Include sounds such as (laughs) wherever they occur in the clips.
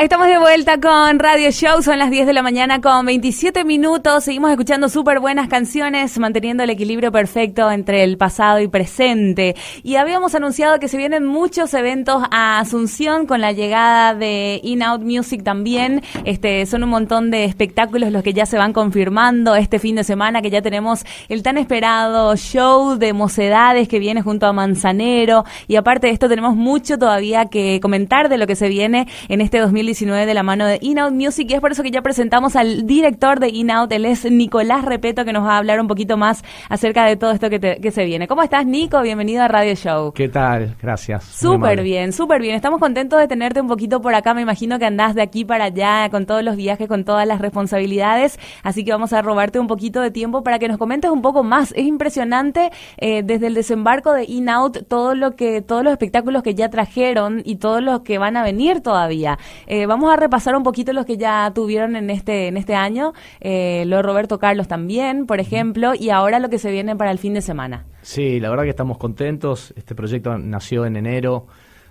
Estamos de vuelta con Radio Show, son las 10 de la mañana con 27 minutos, seguimos escuchando súper buenas canciones, manteniendo el equilibrio perfecto entre el pasado y presente. Y habíamos anunciado que se vienen muchos eventos a Asunción con la llegada de In Out Music también, este, son un montón de espectáculos los que ya se van confirmando este fin de semana, que ya tenemos el tan esperado show de mocedades que viene junto a Manzanero, y aparte de esto tenemos mucho todavía que comentar de lo que se viene en este 2020 de la mano de Inout Music y es por eso que ya presentamos al director de Inout él es Nicolás Repeto, que nos va a hablar un poquito más acerca de todo esto que, que se viene. ¿Cómo estás, Nico? Bienvenido a Radio Show. ¿Qué tal? Gracias. Súper bien, súper bien. Estamos contentos de tenerte un poquito por acá. Me imagino que andás de aquí para allá con todos los viajes, con todas las responsabilidades. Así que vamos a robarte un poquito de tiempo para que nos comentes un poco más. Es impresionante eh, desde el desembarco de Inout todo lo que, todos los espectáculos que ya trajeron y todos los que van a venir todavía. Eh, eh, vamos a repasar un poquito los que ya tuvieron en este, en este año, eh, lo de Roberto Carlos también, por ejemplo, y ahora lo que se viene para el fin de semana. Sí, la verdad que estamos contentos, este proyecto nació en enero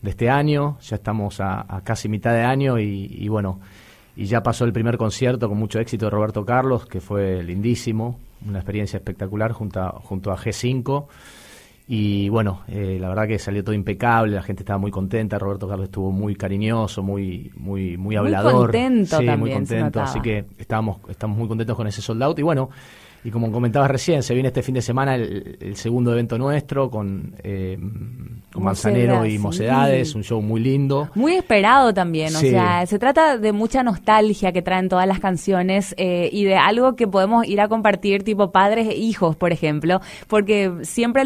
de este año, ya estamos a, casi mitad de año y, bueno, y ya pasó el primer concierto con mucho éxito de Roberto Carlos, que fue lindísimo, una experiencia espectacular junto junto a G5. Y bueno, eh, la verdad que salió todo impecable, la gente estaba muy contenta, Roberto Carlos estuvo muy cariñoso, muy muy muy hablador. Muy contento sí, muy contento, así que estábamos, estamos muy contentos con ese sold y bueno, y como comentabas recién, se viene este fin de semana el, segundo evento nuestro con eh, Manzanero y Mocedades, un show muy lindo. Muy esperado también, o sea, se trata de mucha nostalgia que traen todas las canciones eh, y de algo que podemos ir a compartir tipo padres e hijos, por ejemplo, porque siempre,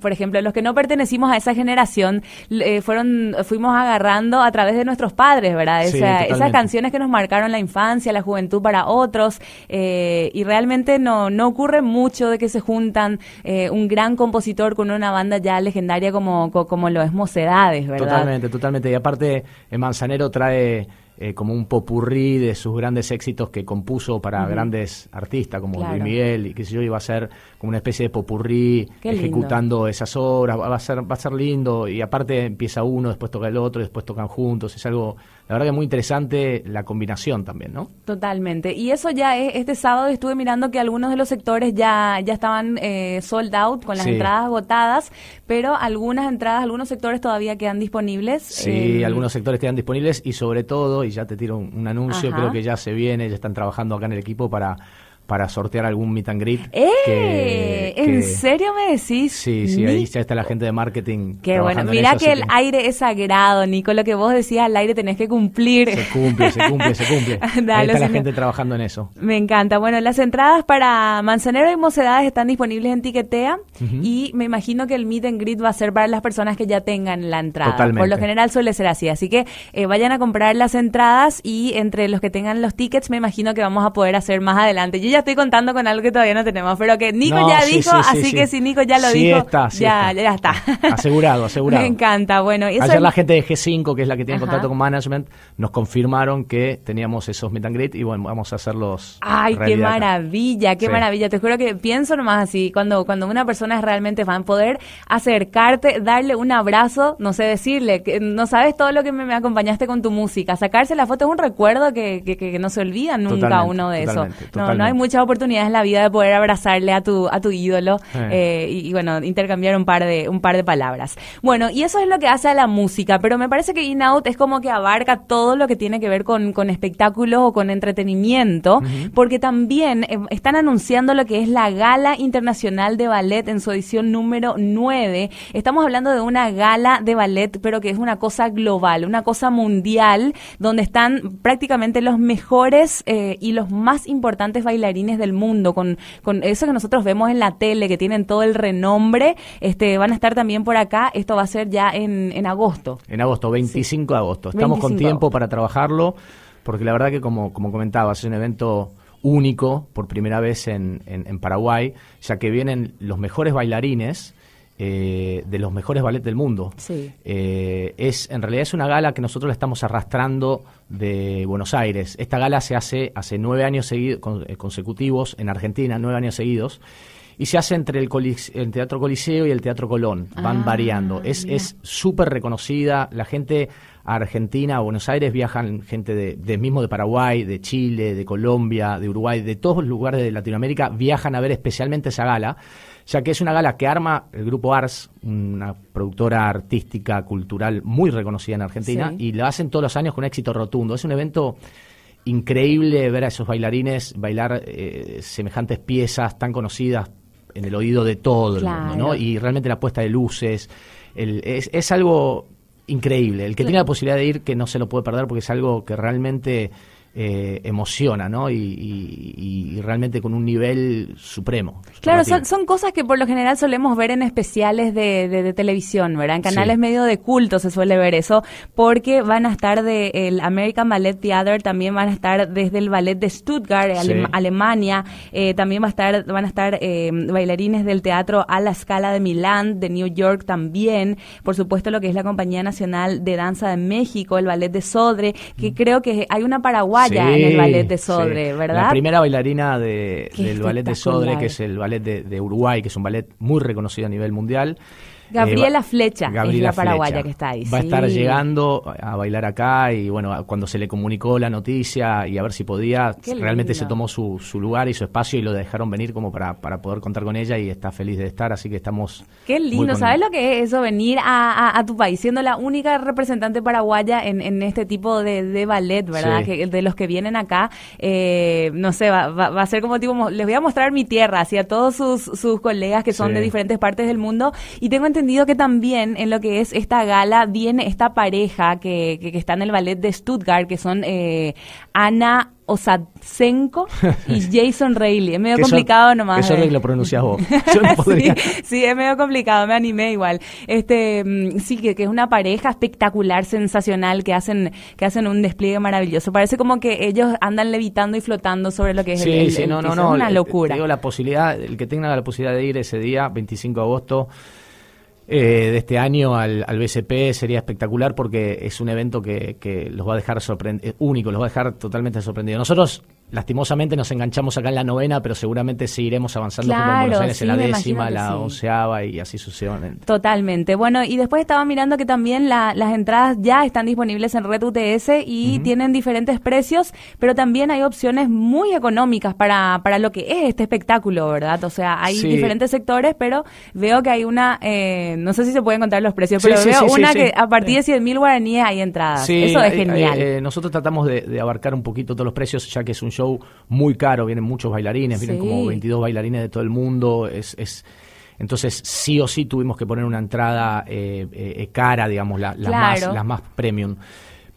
por ejemplo, los que no pertenecimos a esa generación eh, fueron, fuimos agarrando a través de nuestros padres, ¿verdad? esas canciones que nos marcaron la infancia, la juventud para otros eh, y realmente no, no ocurre mucho de que se juntan un gran compositor con una banda ya legendaria como como lo es Mocedades, ¿verdad? Totalmente, totalmente. Y aparte, el eh, Manzanero trae eh, como un popurrí de sus grandes éxitos que compuso para grandes artistas como Luis Miguel y qué sé yo, va a ser como una especie de popurrí ejecutando esas obras, va a ser va a ser lindo y aparte empieza uno, después toca el otro, después tocan juntos, es algo la verdad que es muy interesante la combinación también, ¿no? Totalmente. Y eso ya es, este sábado estuve mirando que algunos de los sectores ya, ya estaban eh, sold out, con las entradas agotadas, pero algunas entradas, algunos sectores todavía quedan disponibles. Sí, eh, algunos sectores quedan disponibles y sobre todo, y ya te tiro un, anuncio, creo que ya se viene, ya están trabajando acá en el equipo para para sortear algún meet and greet. ¡Eh! ¿En serio me decís? Sí, sí, ahí está la gente de marketing. Qué bueno, mira que el aire es sagrado, Nico, lo que vos decías, el aire tenés que cumplir. Se cumple, se cumple, se cumple. (laughs) Dale, ahí está la gente trabajando en eso. Me encanta. Bueno, las entradas para Manzanero y Mocedades están disponibles en Tiquetea y me imagino que el meet and greet va a ser para las personas que ya tengan la entrada. Totalmente. Por lo general suele ser así, así que eh, vayan a comprar las entradas y entre los que tengan los tickets me imagino que vamos a poder hacer más adelante ya estoy contando con algo que todavía no tenemos, pero que Nico ya dijo, así que si Nico ya lo dijo, ya, está. Ah, asegurado, (laughs) asegurado. Me encanta, bueno. eso Ayer la gente de G5, que es la que tiene contacto con management, nos confirmaron que teníamos esos meet and greet y bueno, vamos a hacerlos. Ay, qué maravilla, qué maravilla. Te juro que pienso nomás así, cuando, cuando una persona es realmente a poder acercarte, darle un abrazo, no sé, decirle, que no sabes todo lo que me, acompañaste con tu música, sacarse la foto es un recuerdo que, que, no se olvida nunca uno de esos No, no muchas oportunidades en la vida de poder abrazarle a tu, a tu ídolo eh, y, bueno, intercambiar un par, de, un par de palabras. Bueno, y eso es lo que hace a la música, pero me parece que In Out es como que abarca todo lo que tiene que ver con, espectáculos o con entretenimiento, porque también eh, están anunciando lo que es la Gala Internacional de Ballet en su edición número 9. Estamos hablando de una gala de ballet, pero que es una cosa global, una cosa mundial, donde están prácticamente los mejores eh, y los más importantes bailarines bailarines del mundo, con, con eso que nosotros vemos en la tele, que tienen todo el renombre, este, van a estar también por acá. Esto va a ser ya en, en agosto. En agosto, 25 de agosto. Estamos con tiempo para trabajarlo, porque la verdad que como, como comentabas, es un evento único por primera vez en, en Paraguay, ya que vienen los mejores bailarines eh, de los mejores ballets del mundo. Sí. Eh, es, en realidad es una gala que nosotros la estamos arrastrando de Buenos Aires. Esta gala se hace hace nueve años eh, consecutivos en Argentina, nueve años seguidos y se hace entre el, Teatro Coliseo y el Teatro Colón, van ah, variando. Es súper reconocida, la gente Argentina, Buenos Aires viajan gente de, mismo de Paraguay, de Chile, de Colombia, de Uruguay, de todos los lugares de Latinoamérica viajan a ver especialmente esa gala, ya que es una gala que arma el grupo Ars, una productora artística cultural muy reconocida en Argentina y la hacen todos los años con éxito rotundo. Es un evento increíble ver a esos bailarines bailar eh, semejantes piezas tan conocidas en el oído de todo ¿no? Y realmente la puesta de luces, es, es, algo increíble. El que tiene la posibilidad de ir, que no se lo puede perder porque es algo que realmente eh, emociona, ¿no? Y, realmente con un nivel supremo. Claro, son, cosas que por lo general solemos ver en especiales de, televisión, ¿verdad? En canales medio de culto se suele ver eso, porque van a estar de el American Ballet Theater, también van a estar desde el Ballet de Stuttgart, Alemania, eh, también va a estar, van a estar eh, bailarines del teatro a la escala de Milán, de New York también, por supuesto lo que es la Compañía Nacional de Danza de México, el Ballet de Sodre, que mm. creo que hay una Paraguay el ballet de Sodre, ¿verdad? La primera bailarina del ballet de Sodre, que es el ballet de Uruguay, que es un ballet muy reconocido a nivel mundial. Eh, Gabriela Flecha la paraguaya que está ahí. Va a estar llegando a bailar acá y bueno, cuando se le comunicó la noticia y a ver si podía, realmente se tomó su, lugar y su espacio y lo dejaron venir como para, poder contar con ella y está feliz de estar, así que estamos... Qué lindo, ¿sabes lo que es eso? Venir a, tu país siendo la única representante paraguaya en, este tipo de, ballet, ¿verdad? de los que vienen acá, eh, no sé, va, va, a ser como tipo, les voy a mostrar mi tierra, así a todos sus, sus colegas que son de diferentes partes del mundo y tengo entendido entendido que también en lo que es esta gala viene esta pareja que, que, está en el ballet de Stuttgart, que son eh, Ana Osatsenko y (laughs) Jason Reilly. Es medio complicado nomás. Eso es lo eh. que lo pronuncias vos. (laughs) sí, es medio complicado, me animé igual. Este, mm, sí, que, es una pareja espectacular, sensacional, que hacen, que hacen un despliegue maravilloso. Parece como que ellos andan levitando y flotando sobre lo que es el, sí, no, no, no, Es una eh, locura. Digo, la posibilidad, el que tenga la posibilidad de ir ese día, 25 de agosto, eh, de este año al, al BCP sería espectacular porque es un evento que, que los va a dejar eh, único, los va a dejar totalmente sorprendidos. Nosotros lastimosamente nos enganchamos acá en la novena, pero seguramente seguiremos avanzando en la décima, la onceava y así sucesivamente. Totalmente. Bueno, y después estaba mirando que también las entradas ya están disponibles en Red UTS y tienen diferentes precios, pero también hay opciones muy económicas para, para lo que es este espectáculo, ¿verdad? O sea, hay diferentes sectores, pero veo que hay una, eh, no sé si se pueden contar los precios, pero veo una que a partir de 100 mil guaraníes hay entradas. Eso es genial. Eh, nosotros tratamos de abarcar un poquito todos los precios, ya que es un show muy caro, vienen muchos bailarines, vienen como 22 bailarines de todo el mundo, es, es entonces, sí o sí tuvimos que poner una entrada eh, eh, eh, cara, digamos, Las más, las más premium.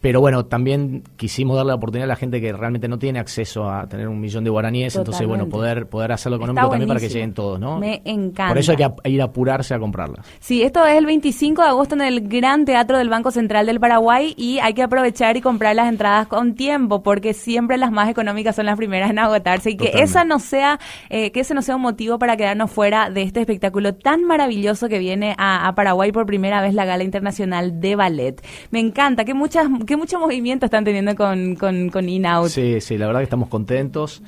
Pero bueno, también quisimos darle la oportunidad a la gente que realmente no tiene acceso a tener un millón de guaraníes, entonces bueno, poder, poder hacerlo económico también para que lleguen todos, ¿no? Me encanta. Por eso hay que ir a apurarse a comprarlas. Sí, esto es el 25 de agosto en el Gran Teatro del Banco Central del Paraguay y hay que aprovechar y comprar las entradas con tiempo, porque siempre las más económicas son las primeras en agotarse y que esa no sea, eh, que ese no sea un motivo para quedarnos fuera de este espectáculo tan maravilloso que viene a, Paraguay por primera vez la Gala Internacional de Ballet. Me encanta, que muchas, mucho movimiento están teniendo con, con, in Sí, sí, la verdad que estamos contentos.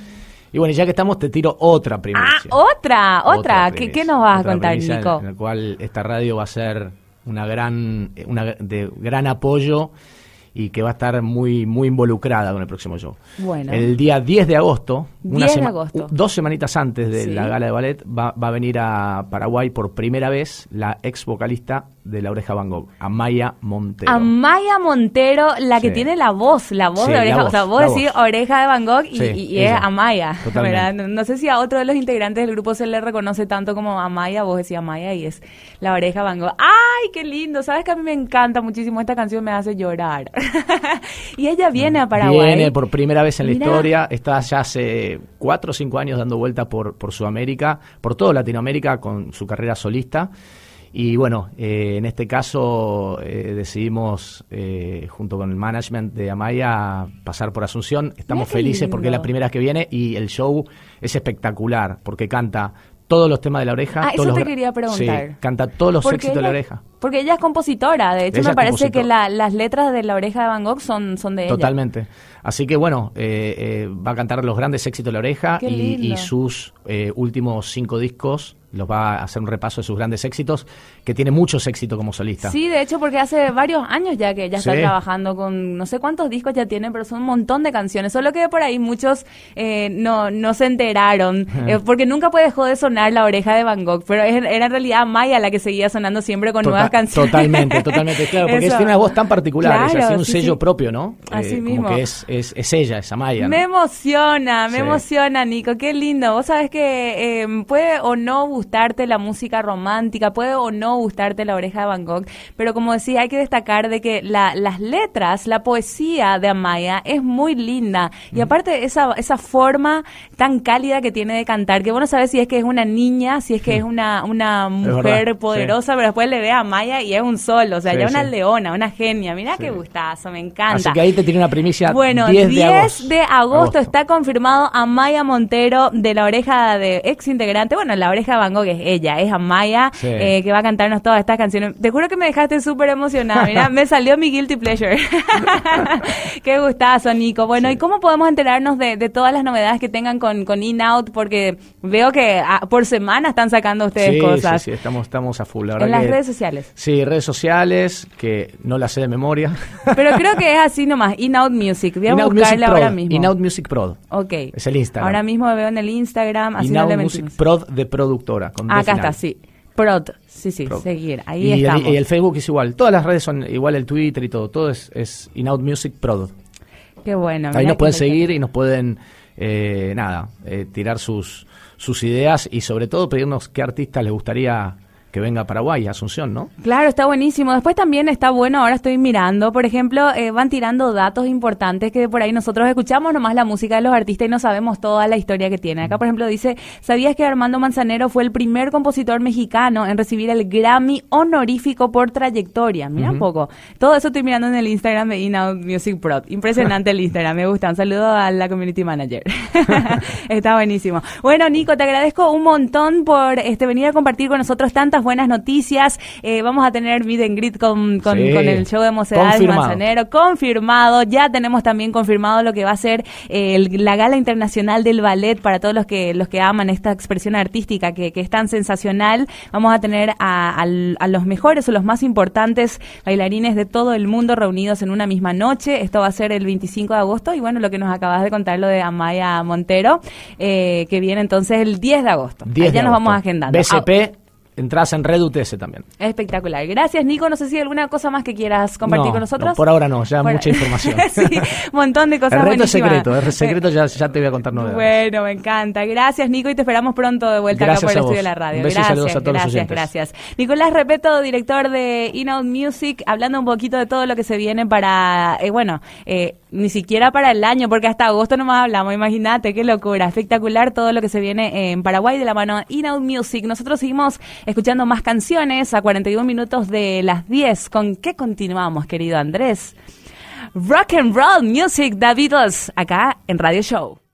Y bueno, ya que estamos, te tiro otra primera, Ah, otra, otra. ¿Qué, nos vas a contar, Nico? En la cual esta radio va a ser una gran, de gran apoyo y que va a estar muy, muy involucrada con el próximo show. Bueno. El día 10 de agosto, dos semanitas antes de la gala de ballet, va, va, a venir a Paraguay por primera vez la ex vocalista de la oreja Van Gogh, Amaya Montero. Amaya Montero, la que tiene la voz, la voz de oreja. o sea, vos decís oreja de Van Gogh y, es Amaya. No sé si a otro de los integrantes del grupo se le reconoce tanto como Amaya, vos decís Amaya y es la oreja Van Gogh. ¡Ay, qué lindo! Sabes que a mí me encanta muchísimo esta canción, me hace llorar. (laughs) y ella viene a mm. Paraguay. Viene por primera vez en la historia, está ya hace cuatro o cinco años dando vuelta por, por Sudamérica, por toda Latinoamérica con su carrera solista. Y bueno, eh, en este caso eh, decidimos, eh, junto con el management de Amaya, pasar por Asunción. Estamos felices porque es la primera vez que viene y el show es espectacular porque canta todos los temas de la oreja. Ah, eso te quería preguntar. canta todos los éxitos de la oreja. Porque ella es compositora, de hecho me parece que las letras de la oreja de Van Gogh son, son de Totalmente. ella. Totalmente. Así que bueno, va a cantar los grandes éxitos de la oreja y, sus últimos cinco discos los va a hacer un repaso de sus grandes éxitos, que tiene muchos éxitos como solista. Sí, de hecho, porque hace varios años ya que ya está trabajando con no sé cuántos discos ya tiene, pero son un montón de canciones. Solo que por ahí muchos eh, no, no se enteraron, eh, porque nunca puede dejó de sonar la oreja de Van Gogh, pero era en realidad Maya la que seguía sonando siempre con tota- nuevas canciones. Totalmente, totalmente, claro, porque (laughs) es, una voz tan particular, es así un sello propio, ¿no? Así eh, mismo. es, es, es ella, esa Maya. Me emociona, me emociona, Nico, qué lindo. Vos sabés que puede o no gustarte la música romántica, puede o no gustarte la oreja de Bangkok pero como decía, hay que destacar de que las letras, la poesía de Amaya es muy linda y aparte esa, esa forma tan cálida que tiene de cantar, que bueno, sabes si es que es una niña, si es que es (laughs) una, una mujer poderosa, pero después le ve a Amaya y es un solo, o sea, ya una leona, una genia, mira qué gustazo, me encanta. Así que ahí te tiene una primicia. Bueno, 10, de, agosto. está confirmado Amaya Montero de la oreja de ex integrante, bueno, la oreja de que es ella, es Amaya, eh, que va a cantarnos todas estas canciones. Te juro que me dejaste súper emocionada, mira, (laughs) me salió mi guilty pleasure. (laughs) Qué gustazo, Nico. Bueno, ¿y cómo podemos enterarnos de, todas las novedades que tengan con, In Out? Porque veo que ah, por semana están sacando ustedes cosas. Sí, sí, estamos, estamos a full. en las redes sociales. Sí, redes sociales, que no las sé de memoria. Pero creo que es (laughs) así nomás, In Out Music. Voy a buscarla ahora mismo. In Out Music Prod. Ok. Es el Instagram. Ahora mismo me veo en el Instagram. In Out Music Pro de productor Acá está, sí. Prod. sí, sí, seguir. Ahí y El, y el Facebook es igual. Todas las redes son igual, el Twitter y todo. Todo es, es Inout Music Prod. Qué bueno. Ahí nos pueden seguir y nos pueden, eh, nada, eh, tirar sus, sus ideas y sobre todo pedirnos qué artistas les gustaría que venga Paraguay, Asunción, ¿no? Claro, está buenísimo. Después también está bueno, ahora estoy mirando, por ejemplo, eh, van tirando datos importantes que por ahí nosotros escuchamos nomás la música de los artistas y no sabemos toda la historia que tiene. Acá, por ejemplo, dice, ¿sabías que Armando Manzanero fue el primer compositor mexicano en recibir el Grammy honorífico por trayectoria? Mira un poco. Todo eso estoy mirando en el Instagram de Inout Music Pro. Impresionante el Instagram, me gusta. Un saludo a la community manager. (laughs) está buenísimo. Bueno, Nico, te agradezco un montón por este venir a compartir con nosotros tantas buenas noticias. Eh, vamos a tener meet and con, el show de Mocedad Confirmado. Ya tenemos también confirmado lo que va a ser eh, la Gala Internacional del Ballet para todos los que, los que aman esta expresión artística que, es tan sensacional. Vamos a tener a, los mejores o los más importantes bailarines de todo el mundo reunidos en una misma noche. Esto va a ser el 25 de agosto y bueno, lo que nos acabas de contar, lo de Amaya Montero, eh, que viene entonces el 10 de agosto. ya nos vamos agendando. BCP ah, entras en Red UTS también. Espectacular. Gracias, Nico. No sé si hay alguna cosa más que quieras compartir con nosotros. por ahora no, ya mucha (laughs) información. sí, montón de cosas. El reto es secreto, secreto, ya, te voy a contar Bueno, me encanta. Gracias, Nico, y te esperamos pronto de vuelta acá por el estudio de la radio. gracias, saludos a todos gracias, gracias. Nicolás Repeto, director de Inout Music, hablando un poquito de todo lo que se viene para, eh, bueno, eh, ni siquiera para el año, porque hasta agosto no más hablamos, imagínate, qué locura, espectacular todo lo que se viene en Paraguay de la mano Inout Music. Nosotros seguimos escuchando más canciones a 41 minutos de las 10. ¿Con qué continuamos, querido Andrés? Rock and Roll Music, Davidos, acá en Radio Show.